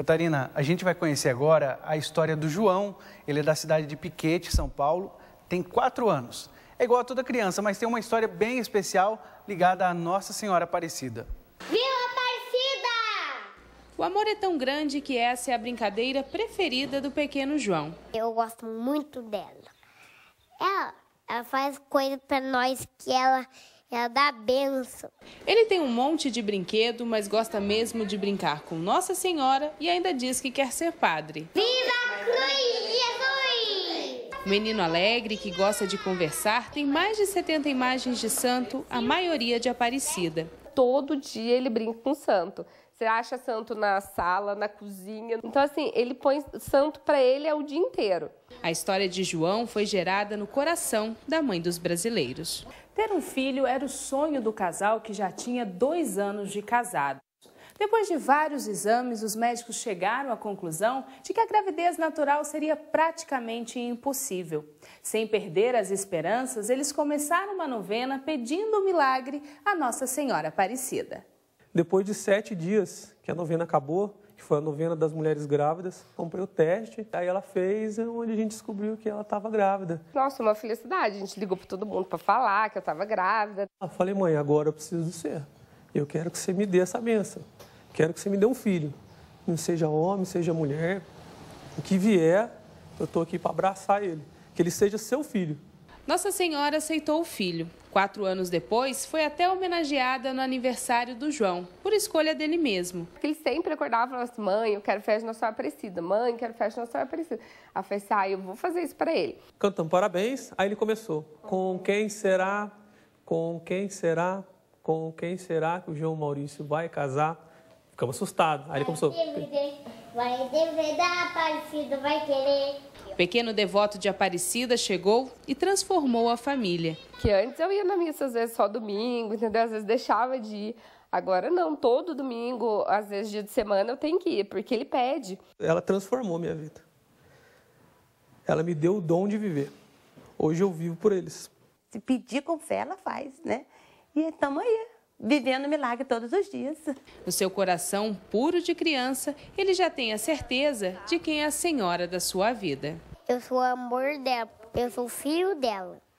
Catarina, a gente vai conhecer agora a história do João. Ele é da cidade de Piquete, São Paulo, tem quatro anos. É igual a toda criança, mas tem uma história bem especial ligada à Nossa Senhora Aparecida. Vila Aparecida! O amor é tão grande que essa é a brincadeira preferida do pequeno João. Eu gosto muito dela. Ela, ela faz coisas para nós que ela é da benção. Ele tem um monte de brinquedo, mas gosta mesmo de brincar com Nossa Senhora e ainda diz que quer ser padre. Viva Cruz Jesus! menino alegre, que gosta de conversar, tem mais de 70 imagens de santo, a maioria de Aparecida. Todo dia ele brinca com o santo. Você acha santo na sala, na cozinha. Então, assim, ele põe santo para ele é o dia inteiro. A história de João foi gerada no coração da mãe dos brasileiros. Ter um filho era o sonho do casal que já tinha dois anos de casado. Depois de vários exames, os médicos chegaram à conclusão de que a gravidez natural seria praticamente impossível. Sem perder as esperanças, eles começaram uma novena pedindo o um milagre à Nossa Senhora Aparecida. Depois de sete dias que a novena acabou, que foi a novena das mulheres grávidas, comprei o teste, aí ela fez, onde a gente descobriu que ela estava grávida. Nossa, uma felicidade, a gente ligou para todo mundo para falar que eu estava grávida. Eu falei, mãe, agora eu preciso do ser. Eu quero que você me dê essa benção. Quero que você me dê um filho. Não seja homem, seja mulher, o que vier, eu estou aqui para abraçar ele. Que ele seja seu filho. Nossa Senhora aceitou o filho. Quatro anos depois, foi até homenageada no aniversário do João, por escolha dele mesmo. Ele sempre acordava e falava assim, mãe, eu quero festa de Nossa Senhora Aparecida, mãe, eu quero festa de Nossa Senhora Aparecida. A festa, ah, eu vou fazer isso para ele. Cantando parabéns, aí ele começou. Com quem será, com quem será, com quem será que o João Maurício vai casar? Ficamos assustados. Aí ele começou. O pequeno devoto de Aparecida chegou e transformou a família. Que antes eu ia na missa, às vezes só domingo, entendeu? Às vezes deixava de ir. Agora não, todo domingo, às vezes dia de semana, eu tenho que ir, porque ele pede. Ela transformou minha vida. Ela me deu o dom de viver. Hoje eu vivo por eles. Se pedir com fé, ela faz, né? E estamos aí vivendo milagre todos os dias. No seu coração puro de criança, ele já tem a certeza de quem é a senhora da sua vida. Eu sou o amor dela, eu sou filho dela.